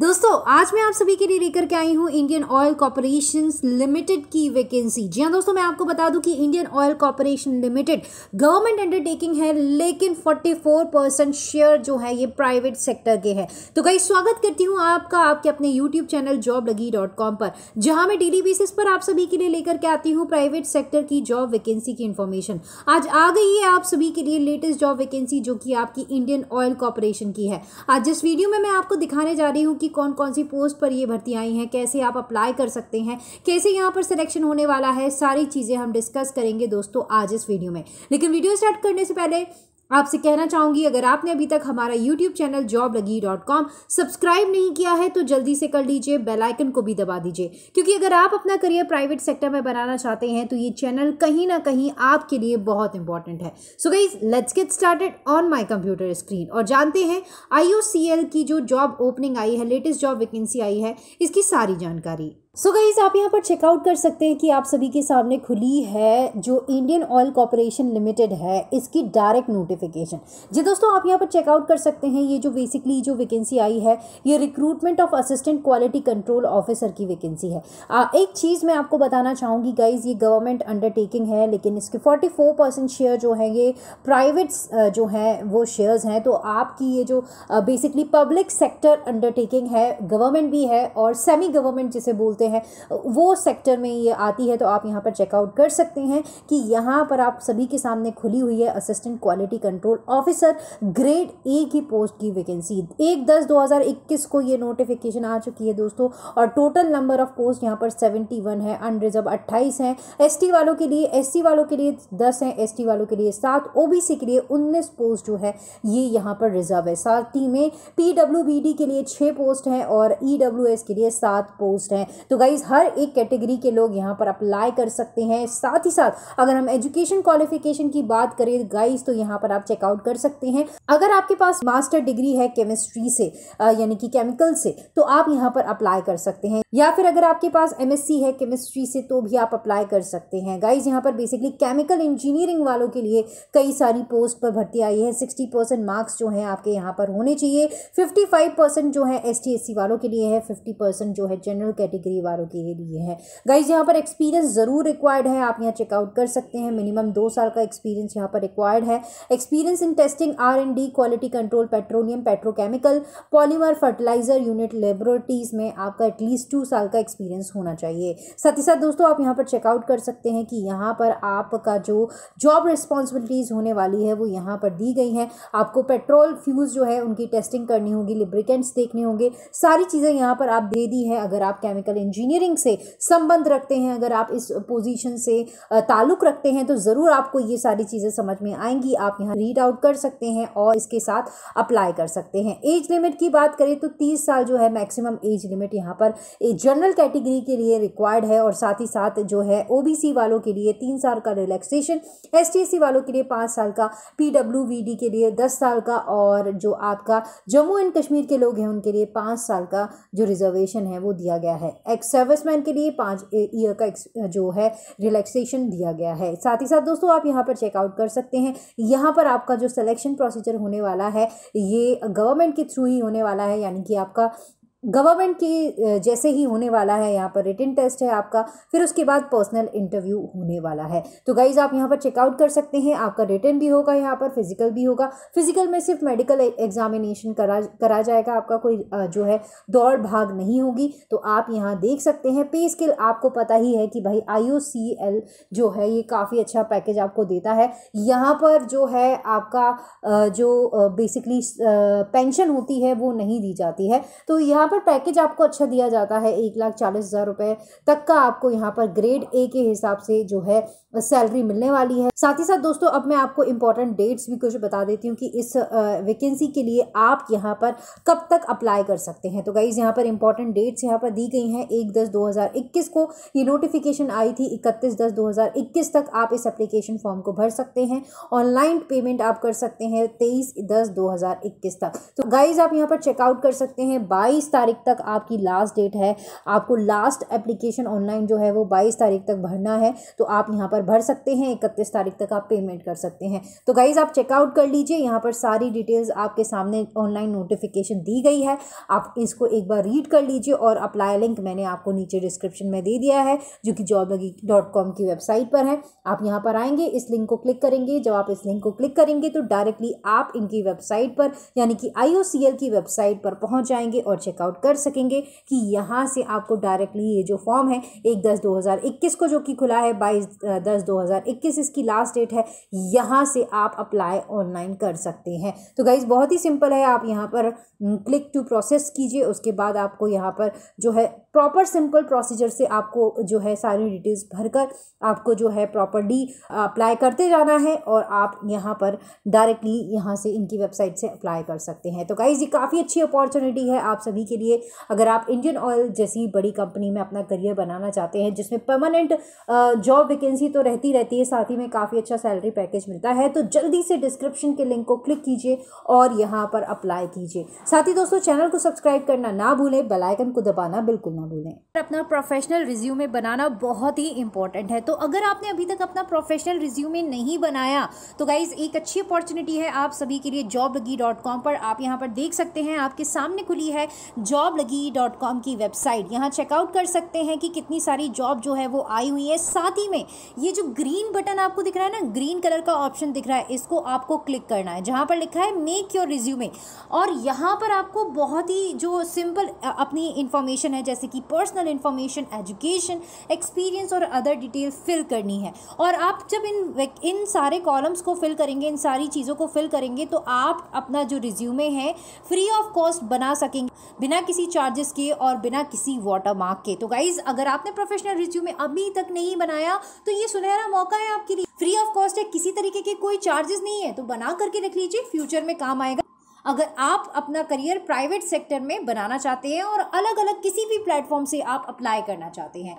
दोस्तों आज मैं आप सभी के लिए लेकर के आई हूँ इंडियन ऑयल कॉरपोरेशन लिमिटेड की वैकेंसी जी हाँ दोस्तों मैं आपको बता दूं कि Indian Oil Corporation Limited government undertaking है लेकिन 44 परसेंट शेयर जो है ये प्राइवेट सेक्टर के है तो कई स्वागत करती हूँ आपका आपके अपने YouTube channel job Lagi dot com पर जहाँ मैं डेली बेसिस पर आप सभी के लिए लेकर के आती हूँ प्राइवेट सेक्टर की जॉब वैकेंसी की इन्फॉर्मेशन आज आ गई है आप सभी के लिए लेटेस्ट जॉब वैकेंसी जो कि आपकी इंडियन ऑयल कॉरपोरेशन की है आज जिस वीडियो में मैं आपको दिखाने जा रही हूँ की कौन कौन सी पोस्ट पर ये भर्ती आई हैं कैसे आप अप्लाई कर सकते हैं कैसे यहाँ पर सिलेक्शन होने वाला है सारी चीज़ें हम डिस्कस करेंगे दोस्तों आज इस वीडियो में लेकिन वीडियो स्टार्ट करने से पहले आपसे कहना चाहूंगी अगर आपने अभी तक हमारा YouTube channel job Lagi dot com subscribe नहीं किया है तो जल्दी से कर लीजिए बेल आइकन को भी दबा दीजिए क्योंकि अगर आप अपना करियर प्राइवेट सेक्टर में बनाना चाहते हैं तो ये चैनल कहीं ना कहीं आपके लिए बहुत इंपॉर्टेंट है so guys let's get started on my computer screen और जानते हैं आई की जो जॉब ओपनिंग आई है लेटेस्ट जॉब वैकेंसी आई है इसकी सारी जानकारी सो so गाइज आप यहाँ पर चेकआउट कर सकते हैं कि आप सभी के सामने खुली है जो इंडियन ऑयल कॉरपोरेशन लिमिटेड है इसकी डायरेक्ट नोटिफिकेशन जी दोस्तों आप यहाँ पर चेकआउट कर सकते हैं ये जो बेसिकली जो वैकेंसी आई है ये recruitment of assistant quality control officer की वैकेंसी है आ, एक चीज़ मैं आपको बताना चाहूँगी गाइज ये गवर्नमेंट अंडरटेकिंग है लेकिन इसके फोर्टी शेयर जो है ये प्राइवेट जो हैं वो शेयर्स हैं तो आपकी ये जो बेसिकली पब्लिक सेक्टर अंडरटेकिंग है गवर्नमेंट भी है और सेमी गवर्नमेंट जिसे बोलते होते हैं वो सेक्टर में ये आती है तो आप यहाँ पर चेकआउट कर सकते हैं कि यहाँ पर आप सभी के सामने खुली हुई है assistant quality control officer grade A की पोस्ट की वैकेंसी एक दस दो हज़ार इक्कीस को ये नोटिफिकेशन आ चुकी है दोस्तों और टोटल नंबर ऑफ पोस्ट यहाँ पर सेवेंटी वन है अनरिजर्व अट्ठाईस हैं एस वालों के लिए एस वालों के लिए दस हैं एस वालों के लिए सात ओ के लिए उन्नीस पोस्ट जो है ये यहाँ पर रिजर्व है साथ ही में पी के लिए छः पोस्ट हैं और ई e के लिए सात पोस्ट हैं तो गाइज़ हर एक कैटेगरी के लोग यहाँ पर अप्लाई कर सकते हैं साथ ही साथ अगर हम एजुकेशन क्वालिफिकेशन की बात करें गाइज तो यहाँ पर आप चेकआउट कर सकते हैं अगर आपके पास मास्टर डिग्री है केमिस्ट्री से यानी कि केमिकल से तो आप यहाँ पर अप्लाई कर सकते हैं या फिर अगर आपके पास एम है केमिस्ट्री से तो भी आप अप्लाई कर सकते हैं गाइज यहाँ पर बेसिकली केमिकल इंजीनियरिंग वालों के लिए कई सारी पोस्ट पर भर्ती आई है सिक्सटी परसेंट मार्क्स जो हैं आपके यहाँ पर होने चाहिए फिफ्टी फाइव परसेंट जो है एस टी वालों के लिए है फिफ्टी परसेंट जो है जनरल कैटेगरी दीवारों के लिए है गाइज यहाँ पर एक्सपीरियंस ज़रूर रिक्वायर्ड है आप यहाँ चेकआउट कर सकते हैं मिनिमम दो साल का एक्सपीरियंस यहाँ पर रिक्वायर्ड है experience in testing R and D quality control petroleum petrochemical polymer fertiliser unit laboratories में आपका एटलीस्ट टू साल का एक्सपीरियंस होना चाहिए साथ ही साथ दोस्तों आप यहाँ पर चेकआउट कर सकते हैं कि यहाँ पर आपका जो जॉब रिस्पॉन्सिबिलिटीज़ होने वाली है वो यहाँ पर दी गई हैं आपको पेट्रोल फ्यूज़ जो है उनकी टेस्टिंग करनी होगी लिब्रिकेंट्स देखने होंगे सारी चीज़ें यहाँ पर आप दे दी हैं अगर आप केमिकल इंजीनियरिंग से संबंध रखते हैं अगर आप इस पोजीशन से ताल्लुक़ रखते हैं तो ज़रूर आपको ये सारी चीज़ें समझ में आएंगी आप यहाँ रीड आउट कर सकते हैं और इसके साथ अप्लाई कर सकते हैं एज लिमिट की बात करें तो तीस साल जो है मैक्सिमम एज लिमिट यहाँ पर जनरल कैटेगरी के लिए रिक्वायर्ड है और साथ ही साथ जो है ओ वालों के लिए तीन साल का रिलैक्सेशन एस वालों के लिए पाँच साल का पी के लिए दस साल का और जो आपका जम्मू एंड कश्मीर के लोग हैं उनके लिए पाँच साल का जो रिजर्वेशन है वो दिया गया है एक सर्विसमैन के लिए पाँच ईयर का जो है रिलैक्सेशन दिया गया है साथ ही साथ दोस्तों आप यहाँ पर चेकआउट कर सकते हैं यहाँ पर आपका जो सिलेक्शन प्रोसीजर होने वाला है ये गवर्नमेंट के थ्रू ही होने वाला है यानी कि आपका गवर्नमेंट की जैसे ही होने वाला है यहाँ पर रिटर्न टेस्ट है आपका फिर उसके बाद पर्सनल इंटरव्यू होने वाला है तो गाइज आप यहाँ पर चेकआउट कर सकते हैं आपका रिटर्न भी होगा यहाँ पर फिजिकल भी होगा फिजिकल में सिर्फ मेडिकल एग्जामिनेशन करा करा जाएगा आपका कोई जो है दौड़ भाग नहीं होगी तो आप यहाँ देख सकते हैं पे स्किल आपको पता ही है कि भाई आई जो है ये काफ़ी अच्छा पैकेज आपको देता है यहाँ पर जो है आपका जो बेसिकली पेंशन होती है वो नहीं दी जाती है तो यहाँ पर पैकेज आपको अच्छा दिया जाता है एक लाख चालीस हज़ार रुपये तक का आपको यहाँ पर ग्रेड ए के हिसाब से जो है सैलरी मिलने वाली है साथ ही साथ दोस्तों अब मैं आपको इम्पोर्टेंट डेट्स भी कुछ बता देती हूँ कि इस वैकेंसी के लिए आप यहाँ पर कब तक अप्लाई कर सकते हैं तो गाइज़ यहाँ पर इंपॉर्टेंट डेट्स यहाँ पर दी गई हैं एक दस दो हज़ार इक्कीस को ये नोटिफिकेशन आई थी इकतीस दस दो हज़ार इक्कीस तक आप इस एप्लीकेशन फॉर्म को भर सकते हैं ऑनलाइन पेमेंट आप कर सकते हैं तेईस दस दो हज़ार इक्कीस तक तो गाइज़ आप यहाँ पर चेकआउट कर सकते हैं बाईस तारीख तक आपकी लास्ट डेट है आपको लास्ट एप्लीकेशन ऑनलाइन जो है वो बाईस तारीख तक भरना है तो आप यहाँ पर भर सकते हैं इकतीस तारीख तक आप पेमेंट कर सकते हैं तो गाइज़ आप चेकआउट कर लीजिए यहाँ पर सारी डिटेल्स आपके सामने ऑनलाइन नोटिफिकेशन दी गई है आप इसको एक बार रीड कर लीजिए और अप्लाई लिंक मैंने आपको नीचे डिस्क्रिप्शन में दे दिया है जो कि जॉब लगी डॉट कॉम की वेबसाइट पर है आप यहाँ पर आएंगे इस लिंक को क्लिक करेंगे जब आप इस लिंक को क्लिक करेंगे तो डायरेक्टली आप इनकी वेबसाइट पर यानी कि आई की वेबसाइट पर पहुँच जाएंगे और चेकआउट आउट कर सकेंगे कि यहाँ से आपको डायरेक्टली ये जो फॉर्म है एक दस दो हज़ार इक्कीस को जो कि खुला है बाईस दस दो हज़ार इक्कीस इसकी लास्ट डेट है यहाँ से आप अप्लाई ऑनलाइन कर सकते हैं तो गाइज़ बहुत ही सिंपल है आप यहाँ पर क्लिक टू प्रोसेस कीजिए उसके बाद आपको यहाँ पर जो है प्रॉपर सिंपल प्रोसीजर से आपको जो है सारी डिटेल्स भरकर आपको जो है प्रॉपरली अप्लाई करते जाना है और आप यहाँ पर डायरेक्टली यहाँ से इनकी वेबसाइट से अप्लाई कर सकते हैं तो गाइज़ ये काफ़ी अच्छी अपॉर्चुनिटी है आप सभी के लिए अगर आप इंडियन ऑयल जैसी बड़ी कंपनी में अपना करियर बनाना चाहते हैं जिसमें परमानेंट जॉब वैकेंसी तो रहती रहती है साथ ही में काफ़ी अच्छा सैलरी पैकेज मिलता है तो जल्दी से डिस्क्रिप्शन के लिंक को क्लिक कीजिए और यहाँ पर अप्लाई कीजिए साथ ही दोस्तों चैनल को सब्सक्राइब करना ना भूलें बेलाइकन को दबाना बिल्कुल ना भूलें अपना प्रोफेशनल रिज्यूमे बनाना बहुत ही इंपॉर्टेंट है तो अगर आपने अभी तक अपना प्रोफेशनल रिज्यूमे नहीं बनाया तो गाइज़ एक अच्छी अपॉर्चुनिटी है आप सभी के लिए जॉब पर आप यहाँ पर देख सकते हैं आपके सामने खुली है जॉब लगी डॉट कॉम की वेबसाइट यहाँ चेकआउट कर सकते हैं कि कितनी सारी जॉब जो है वो आई हुई है साथ ही में ये जो ग्रीन बटन आपको दिख रहा है ना ग्रीन कलर का ऑप्शन दिख रहा है इसको आपको क्लिक करना है जहाँ पर लिखा है मेक योर रिज्यूमे और यहाँ पर आपको बहुत ही जो सिंपल अपनी इन्फॉर्मेशन है जैसे कि पर्सनल इन्फॉर्मेशन एजुकेशन एक्सपीरियंस और अदर डिटेल फिल करनी है और आप जब इन इन सारे कॉलम्स को फिल करेंगे इन सारी चीज़ों को फिल करेंगे तो आप अपना जो रिज्यूमे है फ्री ऑफ कॉस्ट बना सकेंगे बिना किसी चार्जेस के और बिना किसी वाटर मार्क के तो गाइज़ अगर आपने प्रोफेशनल रिज्यूम अभी तक नहीं बनाया तो ये सुनहरा मौका है आपके लिए फ्री ऑफ कॉस्ट है किसी तरीके के कोई चार्जेस नहीं है तो बना करके रख लीजिए फ्यूचर में काम आएगा अगर आप अपना करियर प्राइवेट सेक्टर में बनाना चाहते हैं और अलग अलग किसी भी प्लेटफॉर्म से आप अप्लाई करना चाहते हैं